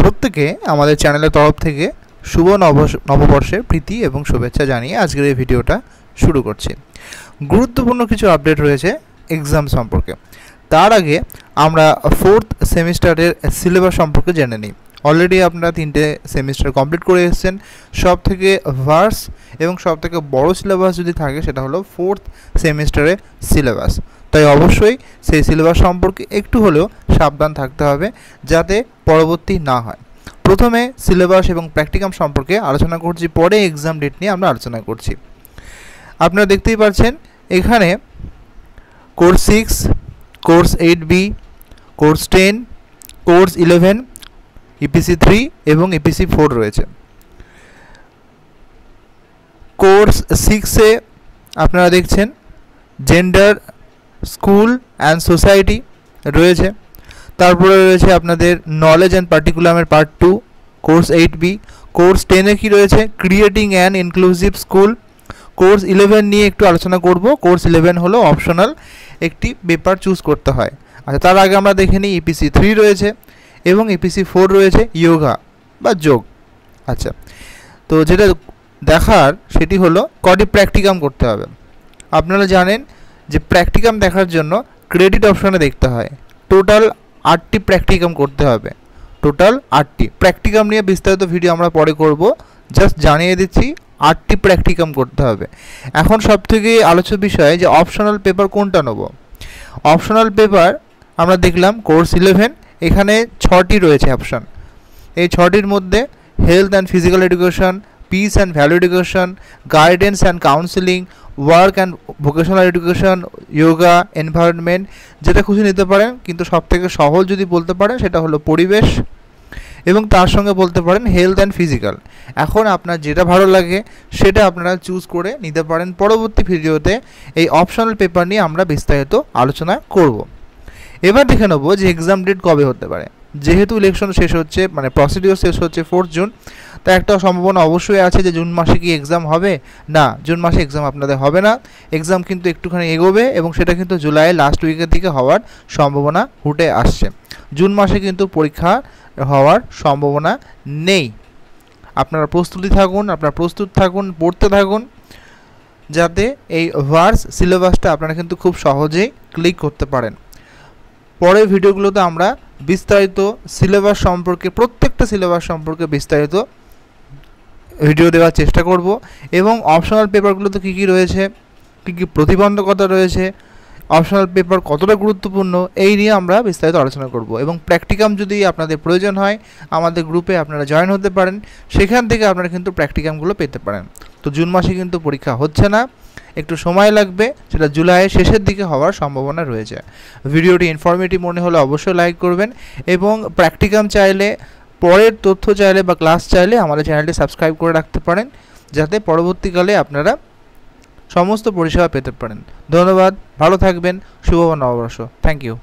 প্রত্যেকে আমাদের চ্যানেলের তরফ থেকে শুভ নব নববর্ষের প্রীতি এবং শুভেচ্ছা জানিয়ে আজকের এই ভিডিওটা শুরু করছি গুরুত্বপূর্ণ কিছু আপডেট রয়েছে এক্সাম সম্পর্কে তার আগে আমরা ফোর্থ সেমিস্টারের সিলেবাস সম্পর্কে জেনে নিই অলরেডি আপনারা তিনটে সেমিস্টার কমপ্লিট করে এসেছেন সব থেকে ভার্স এবং সব থেকে বড়ো সিলেবাস যদি থাকে সেটা হলো ফোর্থ সেমিস্টারের সিলেবাস তাই অবশ্যই সেই সিলেবাস সম্পর্কে একটু হলেও সাবধান থাকতে হবে যাতে পরবর্তী না হয় প্রথমে সিলেবাস এবং প্র্যাকটিকাম সম্পর্কে আলোচনা করছি পরে এক্সাম ডেট নিয়ে আমরা আলোচনা করছি আপনারা দেখতেই পাচ্ছেন এখানে course six course eight B course ten course eleven EPC three এবং ইপিসি e ফোর রয়েছে কোর্স সিক্সে আপনারা দেখছেন জেন্ডার স্কুল অ্যান্ড সোসাইটি রয়েছে তারপরে রয়েছে আপনাদের নলেজ অ্যান্ড পার্টিকুলামের part two course eight B course টেনে কি রয়েছে creating an inclusive school course eleven নিয়ে একটু আলোচনা করব কোর্স ইলেভেন হলো অপশনাল একটি পেপার চুজ করতে হয় আচ্ছা তার আগে আমরা দেখে নিই ইপিসি e থ্রি রয়েছে এবং ইপিসি e ফোর রয়েছে ইয়োগা বা যোগ আচ্ছা তো যেটা দেখার সেটি হলো কটি প্র্যাকটিকাম করতে হবে আপনারা জানেন যে প্র্যাকটিকাম দেখার জন্য ক্রেডিট অপশানে দেখতে হয় টোটাল আটটি প্র্যাকটিকাম করতে হবে টোটাল আটটি প্র্যাকটিকাম নিয়ে বিস্তারিত ভিডিও আমরা পরে করব জাস্ট জানিয়ে দিচ্ছি আটটি প্র্যাকটিকাম করতে হবে এখন সবথেকে আলোচ্য বিষয় যে অপশনাল পেপার কোনটা নেব অপশনাল পেপার আমরা দেখলাম কোর্স ইলেভেন এখানে ছটি রয়েছে অপশান এই ছটির মধ্যে health and physical education peace and value education guidance and counseling, work and vocational education yoga environment যেটা খুশি নিতে পারেন কিন্তু সবথেকে সহজ যদি বলতে পারেন সেটা হলো পরিবেশ এবং তার সঙ্গে বলতে পারেন হেলথ অ্যান্ড ফিজিক্যাল এখন আপনার যেটা ভালো লাগে সেটা আপনারা চুজ করে নিতে পারেন পরবর্তী ভিডিওতে এই অপশনাল পেপার নিয়ে আমরা বিস্তারিত আলোচনা করব এবার দেখে নেব যে এক্সাম ডেট কবে হতে পারে যেহেতু ইলেকশন শেষ হচ্ছে মানে প্রসিডিওর শেষ হচ্ছে ফোর্থ জুন তা একটা সম্ভাবনা অবশ্যই আছে যে জুন মাসে কি এক্সাম হবে না জুন মাসে এক্সাম আপনাদের হবে না এক্সাম কিন্তু একটুখানি এগোবে এবং সেটা কিন্তু জুলাইয়ের লাস্ট উইকের দিকে হওয়ার সম্ভাবনা উঠে আসছে জুন মাসে কিন্তু পরীক্ষা হওয়ার সম্ভাবনা নেই আপনারা প্রস্তুতি থাকুন আপনারা প্রস্তুত থাকুন পড়তে থাকুন যাতে এই ভার্স সিলেবাসটা আপনারা কিন্তু খুব সহজেই ক্লিক করতে পারেন পরের ভিডিওগুলোতে আমরা বিস্তারিত সিলেবাস সম্পর্কে প্রত্যেকটা সিলেবাস সম্পর্কে বিস্তারিত ভিডিও দেওয়ার চেষ্টা করব এবং অপশনাল পেপারগুলোতে কী কী রয়েছে কী কী প্রতিবন্ধকতা রয়েছে অপশনাল পেপার কতটা গুরুত্বপূর্ণ এই নিয়ে আমরা বিস্তারিত আলোচনা করব এবং প্র্যাকটিকাম যদি আপনাদের প্রয়োজন হয় আমাদের গ্রুপে আপনারা জয়েন হতে পারেন সেখান থেকে আপনারা কিন্তু প্র্যাকটিকামগুলো পেতে পারেন তো জুন মাসে কিন্তু পরীক্ষা হচ্ছে না একটু সময় লাগবে সেটা জুলাইয়ের শেষের দিকে হওয়ার সম্ভাবনা রয়েছে ভিডিওটি ইনফরমেটিভ মনে হলে অবশ্যই লাইক করবেন এবং প্র্যাকটিকাম চাইলে পরের তথ্য চাইলে বা ক্লাস চাইলে আমাদের চ্যানেলটি সাবস্ক্রাইব করে রাখতে পারেন যাতে পরবর্তীকালে আপনারা সমস্ত পরিষেবা পেতে পারেন ধন্যবাদ ভালো থাকবেন শুভ নববর্ষ থ্যাংক ইউ